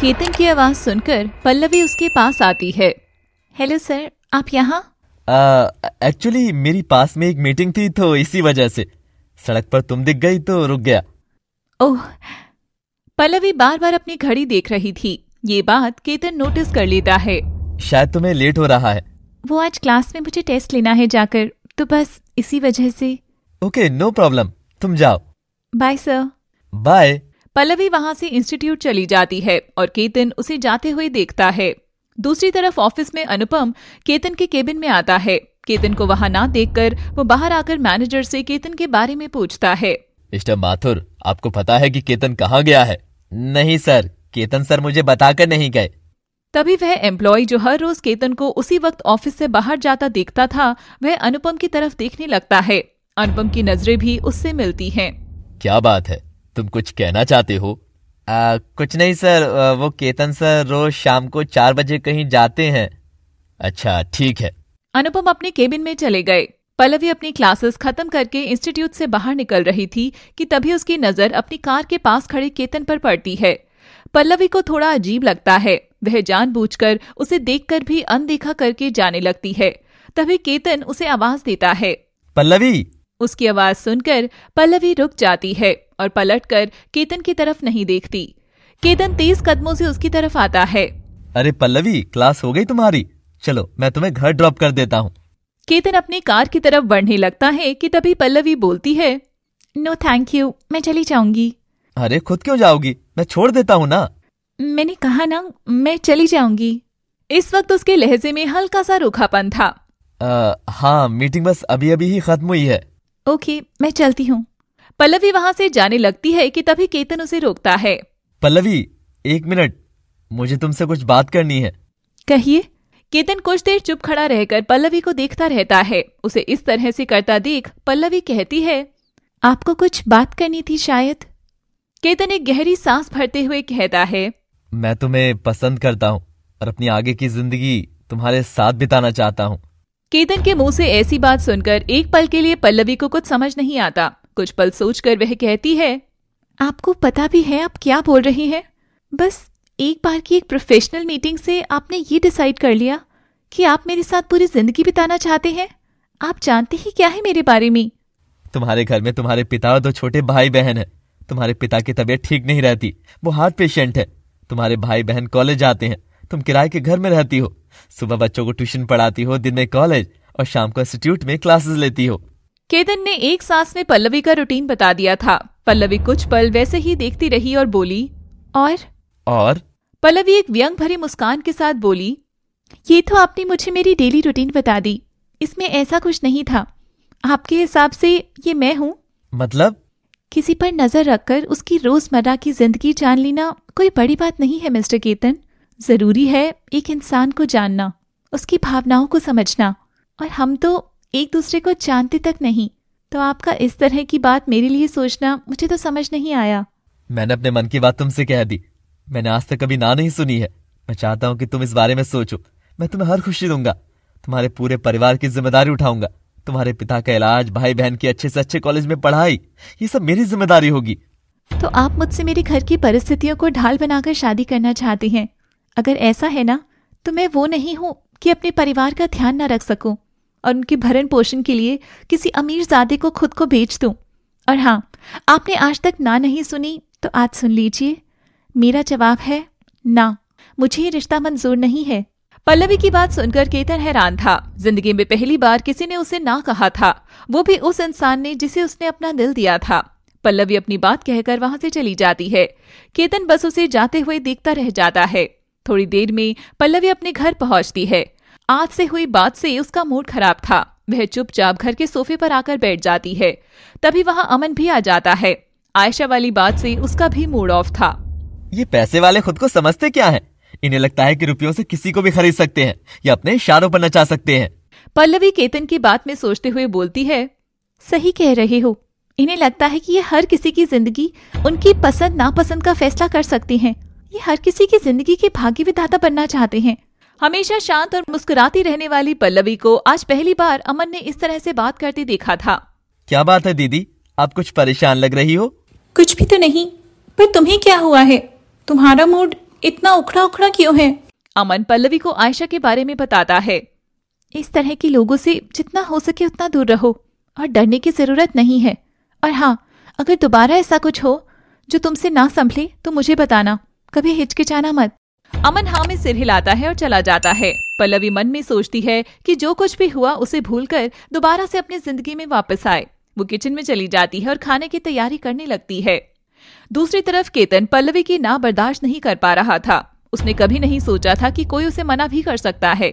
केतन की आवाज सुनकर पल्लवी उसके पास आती है हेलो सर आप यहाँ एक्चुअली uh, मेरी पास में एक मीटिंग थी तो इसी वजह से सड़क पर तुम दिख गई तो रुक गया ओह पल्लवी बार बार अपनी घड़ी देख रही थी ये बात केतन नोटिस कर लेता है शायद तुम्हें लेट हो रहा है वो आज क्लास में मुझे टेस्ट लेना है जाकर तो बस इसी वजह से ओके नो प्रॉब्लम तुम जाओ बाय सर बाय पल्लवी वहां से इंस्टीट्यूट चली जाती है और केतन उसे जाते हुए देखता है दूसरी तरफ ऑफिस में अनुपम केतन के केबिन में आता है केतन को वहां ना देखकर वो बाहर आकर मैनेजर से केतन के बारे में पूछता है मिस्टर माथुर आपको पता है कि केतन कहाँ गया है नहीं सर केतन सर मुझे बताकर नहीं गए तभी वह एम्प्लॉय जो हर रोज केतन को उसी वक्त ऑफिस से बाहर जाता देखता था वह अनुपम की तरफ देखने लगता है अनुपम की नजरें भी उससे मिलती हैं। क्या बात है तुम कुछ कहना चाहते हो आ, कुछ नहीं सर वो केतन सर रोज शाम को चार बजे कहीं जाते हैं अच्छा ठीक है अनुपम अपने केबिन में चले गए पल्लवी अपनी क्लासेस खत्म करके इंस्टीट्यूट से बाहर निकल रही थी कि तभी उसकी नजर अपनी कार के पास खड़े केतन पर पड़ती है पल्लवी को थोड़ा अजीब लगता है वह जानबूझकर उसे देखकर भी अनदेखा करके जाने लगती है तभी केतन उसे आवाज देता है पल्लवी उसकी आवाज सुनकर पल्लवी रुक जाती है और पलटकर केतन की तरफ नहीं देखती केतन तेज कदमों से उसकी तरफ आता है अरे पल्लवी क्लास हो गई तुम्हारी चलो मैं तुम्हें घर ड्रॉप कर देता हूँ केतन अपनी कार की तरफ बढ़ने लगता है कि तभी पल्लवी बोलती है नो थैंक यू मैं चली जाऊंगी अरे खुद क्यों जाओगी मैं छोड़ देता हूँ ना मैंने कहा ना मैं चली जाऊंगी इस वक्त उसके लहजे में हल्का सा रूखापन था आ, हाँ मीटिंग बस अभी अभी ही खत्म हुई है ओके मैं चलती हूँ पल्लवी वहां से जाने लगती है कि तभी केतन उसे रोकता है पल्लवी एक मिनट मुझे तुमसे कुछ बात करनी है कहिए केतन कुछ देर चुप खड़ा रहकर पल्लवी को देखता रहता है उसे इस तरह से करता देख पल्लवी कहती है आपको कुछ बात करनी थी शायद केतन एक गहरी सांस भरते हुए कहता है मैं तुम्हें पसंद करता हूँ और अपनी आगे की जिंदगी तुम्हारे साथ बिताना चाहता हूँ केतन के मुंह से ऐसी बात सुनकर एक पल के लिए पल्लवी को कुछ समझ नहीं आता कुछ पल सोचकर वह कहती है आपको पता भी है आप क्या बोल रही हैं बस एक बार की एक प्रोफेशनल मीटिंग से आपने ये डिसाइड कर लिया कि आप मेरे साथ पूरी जिंदगी बिताना चाहते हैं आप जानते ही क्या है मेरे बारे में तुम्हारे घर में तुम्हारे पिता और दो छोटे भाई बहन है तुम्हारे पिता की तबीयत ठीक नहीं रहती वो हार्ट पेशेंट है तुम्हारे भाई बहन कॉलेज जाते हैं तुम किराए के घर में रहती हो सुबह बच्चों को ट्यूशन पढ़ाती हो दिन में कॉलेज और शाम को इंस्टीट्यूट में क्लासेस लेती हो केतन ने एक सांस में पल्लवी का रूटीन बता दिया था पल्लवी कुछ पल वैसे ही देखती रही और बोली और और पल्लवी एक व्यंग भरी मुस्कान के साथ बोली ये तो आपने मुझे मेरी डेली रूटीन बता दी इसमें ऐसा कुछ नहीं था आपके हिसाब से ये मैं हूँ मतलब किसी पर नजर रखकर उसकी रोजमर्रा की जिंदगी जान लेना कोई बड़ी बात नहीं है मिस्टर केतन जरूरी है एक इंसान को जानना उसकी भावनाओं को समझना और हम तो एक दूसरे को जानते तक नहीं तो आपका इस तरह की बात मेरे लिए सोचना मुझे तो समझ नहीं आया मैंने अपने मन की बात तुमसे कह दी मैंने आज तक कभी ना नहीं सुनी है मैं चाहता हूँ कि तुम इस बारे में सोचो मैं तुम्हें हर खुशी दूंगा तुम्हारे पूरे परिवार की जिम्मेदारी उठाऊंगा तुम्हारे पिता का इलाज भाई बहन की अच्छे से अच्छे कॉलेज में पढ़ाई ये सब मेरी जिम्मेदारी होगी तो आप मुझसे मेरे घर की परिस्थितियों को ढाल बनाकर शादी करना चाहती हैं अगर ऐसा है ना तो मैं वो नहीं हूँ कि अपने परिवार का ध्यान न रख सकूं और उनके भरण पोषण के लिए किसी अमीर जादे को खुद को बेच दूं और हाँ आपने आज तक ना नहीं सुनी तो आज सुन लीजिए मेरा जवाब है ना मुझे ये रिश्ता मंजूर नहीं है पल्लवी की बात सुनकर केतन हैरान था जिंदगी में पहली बार किसी ने उसे ना कहा था वो भी उस इंसान ने जिसे उसने अपना दिल दिया था पल्लवी अपनी बात कहकर वहां से चली जाती है केतन बस उसे जाते हुए देखता रह जाता है थोड़ी देर में पल्लवी अपने घर पहुंचती है आज से हुई बात से उसका मूड खराब था वह चुपचाप घर के सोफे पर आकर बैठ जाती है तभी वहाँ अमन भी आ जाता है आयशा वाली बात से उसका भी मूड ऑफ था ये पैसे वाले खुद को समझते क्या है इन्हें लगता है कि रुपयों से किसी को भी खरीद सकते हैं या अपने इशारों पर नचा सकते हैं पल्लवी केतन की बात में सोचते हुए बोलती है सही कह रहे हो इन्हें लगता है कि ये हर किसी की जिंदगी उनकी पसंद नापसंद का फैसला कर सकती हैं। ये हर किसी की जिंदगी के भाग्य विधाता बनना चाहते हैं हमेशा शांत और मुस्कुराती रहने वाली पल्लवी को आज पहली बार अमन ने इस तरह से बात करते देखा था क्या बात है दीदी आप कुछ परेशान लग रही हो कुछ भी तो नहीं पर तुम्हें क्या हुआ है तुम्हारा मूड इतना उखड़ा उखड़ा क्यों है अमन पल्लवी को आयशा के बारे में बताता है इस तरह के लोगों से जितना हो सके उतना दूर रहो और डरने की जरूरत नहीं है और हाँ अगर दोबारा ऐसा कुछ हो जो तुमसे ना संभले तो मुझे बताना कभी हिचकिचाना मत अमन हाँ में सिर हिलाता है और चला जाता है पल्लवी मन में सोचती है कि जो कुछ भी हुआ उसे भूलकर दोबारा से अपनी जिंदगी में वापस आए वो किचन में चली जाती है और खाने की तैयारी करने लगती है दूसरी तरफ केतन पल्लवी की ना बर्दाश्त नहीं कर पा रहा था उसने कभी नहीं सोचा था कि कोई उसे मना भी कर सकता है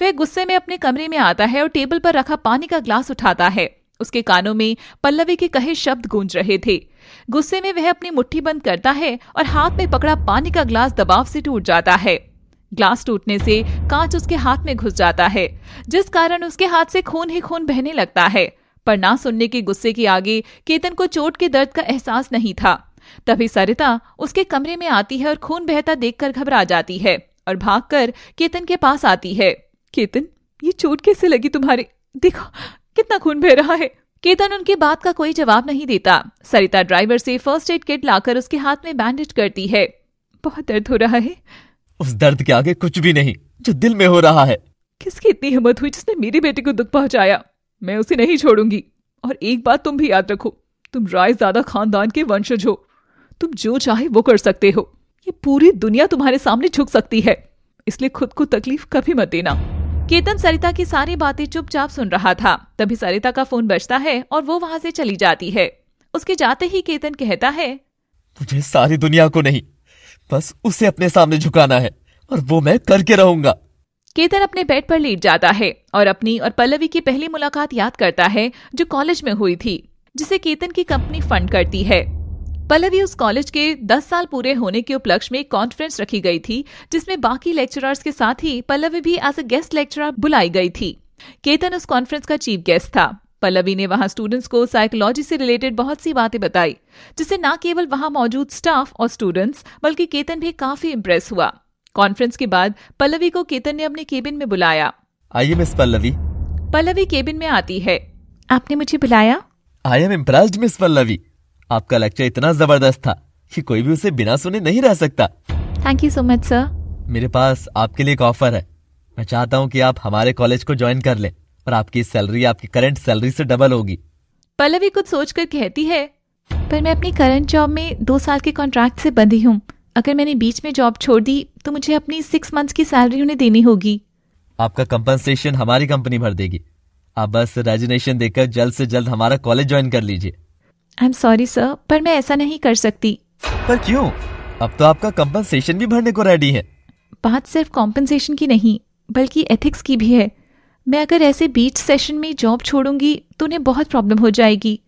वह गुस्से में अपने कमरे में आता है और टेबल पर रखा पानी का ग्लास उठाता है उसके कानों में पल्लवी के कहे शब्द गूंज रहे थे गुस्से में वह अपनी मुट्ठी बंद करता है और हाथ में पकड़ा पानी का ग्लास दबाव से टूट जाता है ग्लास टूटने से कांच उसके हाथ में घुस जाता है जिस कारण उसके हाथ से खून ही खून बहने लगता है पर ना सुनने के गुस्से के आगे केतन को चोट के दर्द का एहसास नहीं था तभी सरिता उसके कमरे में आती है और खून बहता देखकर घबरा जाती है और भागकर केतन के पास आती है केतन ये चोट कैसे लगी तुम्हारे देखो कितना खून बह रहा है केतन उनकी बात का कोई जवाब नहीं देता सरिता ड्राइवर से फर्स्ट एड किट लाकर उसके हाथ में बैंडेज करती है बहुत दर्द हो रहा है उस दर्द के आगे कुछ भी नहीं जो दिल में हो रहा है किसकी इतनी हिम्मत हुई जिसने मेरी बेटी को दुख पहुंचाया मैं उसे नहीं छोड़ूंगी और एक बात तुम भी याद रखो तुम राय ज्यादा खानदान के वंशज हो तुम जो चाहे वो कर सकते हो ये पूरी दुनिया तुम्हारे सामने झुक सकती है इसलिए खुद को तकलीफ कभी मत देना केतन सरिता की सारी बातें चुपचाप सुन रहा था तभी सरिता का फोन बजता है और वो वहाँ से चली जाती है उसके जाते ही केतन कहता है मुझे सारी दुनिया को नहीं बस उसे अपने सामने झुकाना है और वो मैं करके रहूंगा केतन अपने बेड पर लेट जाता है और अपनी और पल्लवी की पहली मुलाकात याद करता है जो कॉलेज में हुई थी जिसे केतन की कंपनी फंड करती है पल्लवी उस कॉलेज के 10 साल पूरे होने के उपलक्ष्य में एक कॉन्फ्रेंस रखी गई थी जिसमें बाकी लेक्चरर्स के साथ ही पल्लवी भी एज अ गेस्ट लेक्चरर बुलाई गई थी केतन उस कॉन्फ्रेंस का चीफ गेस्ट था पल्लवी ने वहां स्टूडेंट्स को साइकोलॉजी से रिलेटेड बहुत सी बातें बताई जिससे न केवल वहां मौजूद स्टाफ और स्टूडेंट्स बल्कि केतन भी काफी इम्प्रेस हुआ कॉन्फ्रेंस के बाद पल्लवी को केतन ने अपने केबिन में बुलाया आइए मिस पल्लवी पल्लवी केबिन में आती है आपने मुझे बुलाया I am impressed miss Pallavi आपका लेक्चर इतना जबरदस्त था कि कोई भी उसे बिना सुने नहीं रह सकता thank you so much sir मेरे पास आपके लिए एक ऑफर है मैं चाहता हूँ कि आप हमारे कॉलेज को ज्वाइन कर लें और आपकी सैलरी आपकी करंट सैलरी से डबल होगी पल्लवी कुछ सोचकर कहती है पर मैं अपनी करंट जॉब में दो साल के कॉन्ट्रैक्ट से बंधी हूँ अगर मैंने बीच में जॉब छोड़ दी तो मुझे अपनी सिक्स मंथ की सैलरी उन्हें देनी होगी आपका कंपनसेशन हमारी कंपनी भर देगी आप बस रेजिनेशन देकर जल्द से जल्द हमारा कॉलेज ज्वाइन कर लीजिए आई एम सॉरी सर पर मैं ऐसा नहीं कर सकती पर क्यों अब तो आपका कॉम्पनसेशन भी भरने को रेडी है बात सिर्फ कॉम्पनसेशन की नहीं बल्कि एथिक्स की भी है मैं अगर ऐसे बीच सेशन में जॉब छोड़ूंगी तो उन्हें बहुत प्रॉब्लम हो जाएगी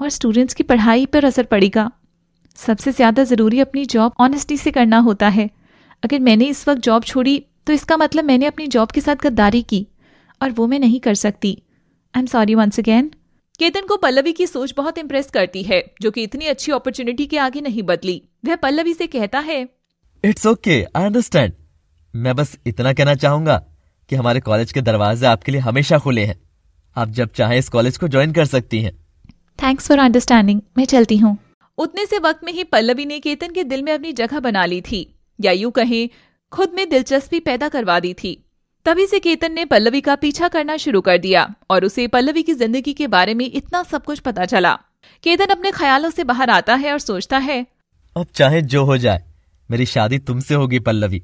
और स्टूडेंट्स की पढ़ाई पर असर पड़ेगा सबसे ज़्यादा ज़रूरी अपनी जॉब ऑनेस्टी से करना होता है अगर मैंने इस वक्त जॉब छोड़ी तो इसका मतलब मैंने अपनी जॉब के साथ गद्दारी की और वो मैं नहीं कर सकती I am sorry once again Ketan को पल्लवी की सोच बहुत इम्प्रेस करती है जो कि इतनी अच्छी अपॉर्चुनिटी के आगे नहीं बदली वह पल्लवी से कहता है इट्स ओके आई अंडरस्टैंड मैं बस इतना कहना चाहूंगा कि हमारे कॉलेज के दरवाजे आपके लिए हमेशा खुले हैं आप जब चाहे इस कॉलेज को ज्वाइन कर सकती हैं थैंक्स फॉर अंडरस्टैंडिंग मैं चलती हूँ उतने से वक्त में ही पल्लवी ने केतन के दिल में अपनी जगह बना ली थी या यू कहें खुद में दिलचस्पी पैदा करवा दी थी तभी से केतन ने पल्लवी का पीछा करना शुरू कर दिया और उसे पल्लवी की जिंदगी के बारे में इतना सब कुछ पता चला केतन अपने ख्यालों से बाहर आता है और सोचता है अब चाहे जो हो जाए मेरी शादी तुमसे होगी पल्लवी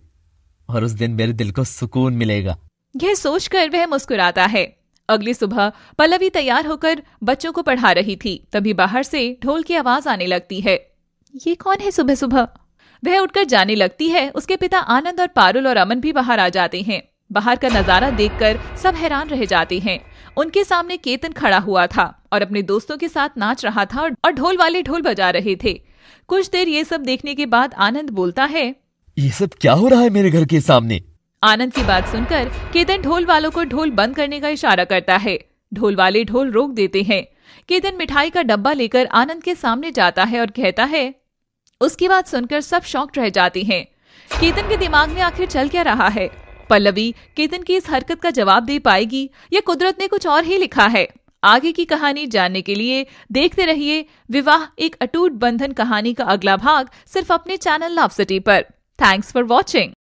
और उस दिन मेरे दिल को सुकून मिलेगा यह सोचकर वह मुस्कुराता है अगली सुबह पल्लवी तैयार होकर बच्चों को पढ़ा रही थी तभी बाहर से ढोल की आवाज आने लगती है ये कौन है सुबह सुबह वह उठकर जाने लगती है उसके पिता आनंद और पारुल और अमन भी बाहर आ जाते हैं बाहर का नज़ारा देखकर सब हैरान रह जाते हैं उनके सामने केतन खड़ा हुआ था और अपने दोस्तों के साथ नाच रहा था और ढोल वाले ढोल बजा रहे थे कुछ देर ये सब देखने के बाद आनंद बोलता है ये सब क्या हो रहा है मेरे घर के सामने आनंद की बात सुनकर केतन ढोल वालों को ढोल बंद करने का इशारा करता है ढोल वाले ढोल रोक देते हैं केतन मिठाई का डब्बा लेकर आनंद के सामने जाता है और कहता है उसकी बात सुनकर सब शौक रह जाते हैं केतन के दिमाग में आखिर चल क्या रहा है पल्लवी केतन की इस हरकत का जवाब दे पाएगी या कुदरत ने कुछ और ही लिखा है आगे की कहानी जानने के लिए देखते रहिए विवाह एक अटूट बंधन कहानी का अगला भाग सिर्फ अपने चैनल लव सिटी पर थैंक्स फॉर वॉचिंग